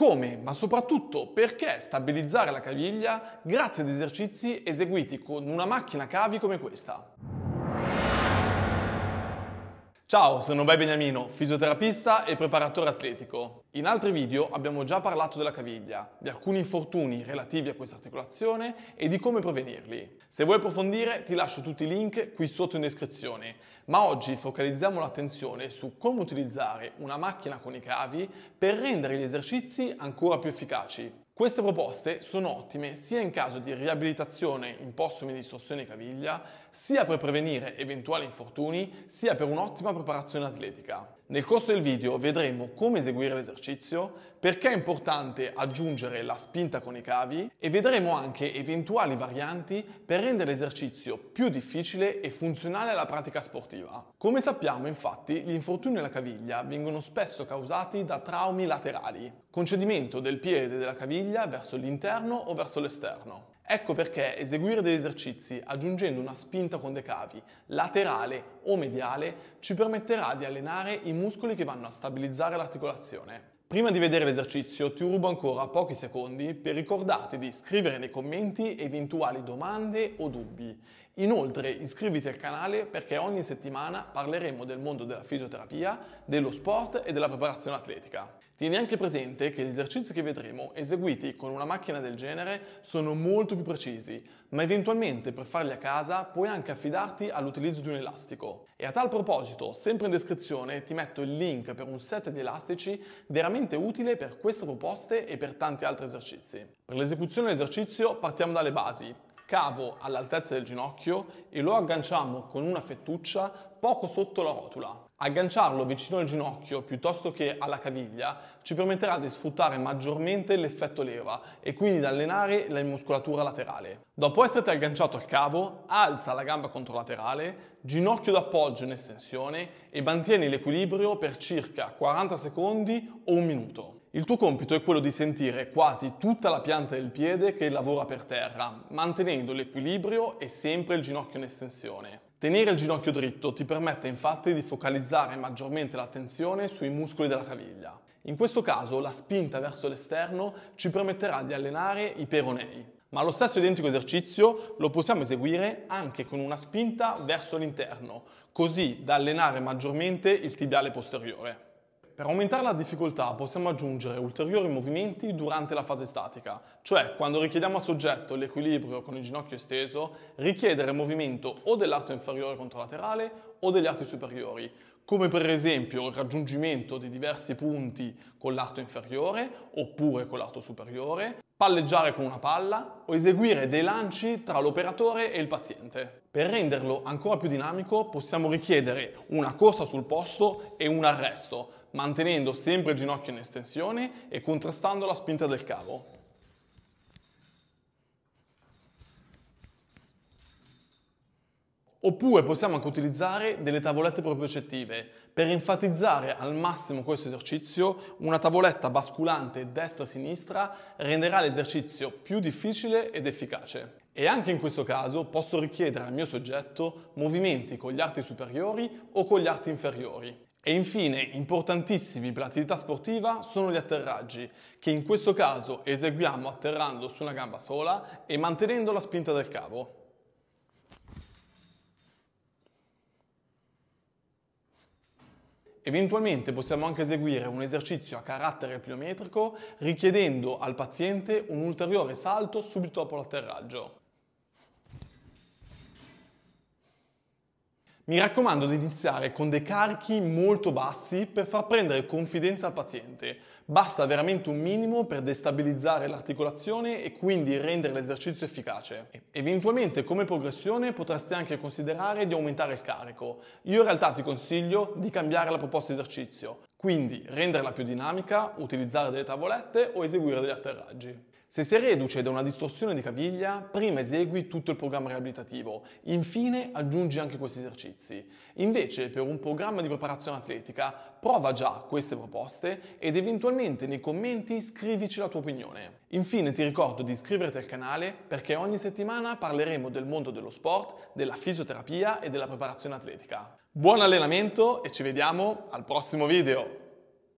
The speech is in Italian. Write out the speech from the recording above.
Come, ma soprattutto perché stabilizzare la caviglia grazie ad esercizi eseguiti con una macchina cavi come questa? Ciao, sono Bai Beniamino, fisioterapista e preparatore atletico. In altri video abbiamo già parlato della caviglia, di alcuni infortuni relativi a questa articolazione e di come prevenirli. Se vuoi approfondire ti lascio tutti i link qui sotto in descrizione, ma oggi focalizziamo l'attenzione su come utilizzare una macchina con i cavi per rendere gli esercizi ancora più efficaci. Queste proposte sono ottime sia in caso di riabilitazione in postumi di distorsione caviglia, sia per prevenire eventuali infortuni, sia per un'ottima preparazione atletica. Nel corso del video vedremo come eseguire l'esercizio, perché è importante aggiungere la spinta con i cavi e vedremo anche eventuali varianti per rendere l'esercizio più difficile e funzionale alla pratica sportiva. Come sappiamo infatti gli infortuni alla caviglia vengono spesso causati da traumi laterali, concedimento del piede della caviglia verso l'interno o verso l'esterno. Ecco perché eseguire degli esercizi aggiungendo una spinta con dei cavi, laterale o mediale, ci permetterà di allenare i muscoli che vanno a stabilizzare l'articolazione. Prima di vedere l'esercizio ti rubo ancora pochi secondi per ricordarti di scrivere nei commenti eventuali domande o dubbi Inoltre iscriviti al canale perché ogni settimana parleremo del mondo della fisioterapia, dello sport e della preparazione atletica. Tieni anche presente che gli esercizi che vedremo eseguiti con una macchina del genere sono molto più precisi, ma eventualmente per farli a casa puoi anche affidarti all'utilizzo di un elastico. E a tal proposito, sempre in descrizione ti metto il link per un set di elastici veramente utile per queste proposte e per tanti altri esercizi. Per l'esecuzione dell'esercizio partiamo dalle basi, cavo all'altezza del ginocchio e lo agganciamo con una fettuccia poco sotto la rotula. Agganciarlo vicino al ginocchio piuttosto che alla caviglia ci permetterà di sfruttare maggiormente l'effetto leva e quindi di allenare la muscolatura laterale. Dopo esserti agganciato al cavo, alza la gamba controlaterale, ginocchio d'appoggio in estensione e mantieni l'equilibrio per circa 40 secondi o un minuto. Il tuo compito è quello di sentire quasi tutta la pianta del piede che lavora per terra, mantenendo l'equilibrio e sempre il ginocchio in estensione. Tenere il ginocchio dritto ti permette infatti di focalizzare maggiormente l'attenzione sui muscoli della caviglia. In questo caso la spinta verso l'esterno ci permetterà di allenare i peronei. Ma lo stesso identico esercizio lo possiamo eseguire anche con una spinta verso l'interno, così da allenare maggiormente il tibiale posteriore. Per aumentare la difficoltà possiamo aggiungere ulteriori movimenti durante la fase statica, cioè quando richiediamo a soggetto l'equilibrio con il ginocchio esteso, richiedere movimento o dell'arto inferiore controlaterale o degli arti superiori, come per esempio il raggiungimento di diversi punti con l'arto inferiore oppure con l'arto superiore, palleggiare con una palla o eseguire dei lanci tra l'operatore e il paziente. Per renderlo ancora più dinamico possiamo richiedere una corsa sul posto e un arresto, mantenendo sempre il ginocchio in estensione e contrastando la spinta del cavo. Oppure possiamo anche utilizzare delle tavolette propriocettive per enfatizzare al massimo questo esercizio, una tavoletta basculante destra-sinistra renderà l'esercizio più difficile ed efficace. E anche in questo caso posso richiedere al mio soggetto movimenti con gli arti superiori o con gli arti inferiori. E infine, importantissimi per l'attività sportiva sono gli atterraggi, che in questo caso eseguiamo atterrando su una gamba sola e mantenendo la spinta del cavo. Eventualmente possiamo anche eseguire un esercizio a carattere pliometrico richiedendo al paziente un ulteriore salto subito dopo l'atterraggio. Mi raccomando di iniziare con dei carichi molto bassi per far prendere confidenza al paziente. Basta veramente un minimo per destabilizzare l'articolazione e quindi rendere l'esercizio efficace. Eventualmente come progressione potresti anche considerare di aumentare il carico. Io in realtà ti consiglio di cambiare la proposta esercizio, quindi renderla più dinamica, utilizzare delle tavolette o eseguire degli atterraggi. Se sei reduce da una distorsione di caviglia, prima esegui tutto il programma riabilitativo, infine aggiungi anche questi esercizi. Invece, per un programma di preparazione atletica, prova già queste proposte ed eventualmente nei commenti scrivici la tua opinione. Infine ti ricordo di iscriverti al canale perché ogni settimana parleremo del mondo dello sport, della fisioterapia e della preparazione atletica. Buon allenamento e ci vediamo al prossimo video!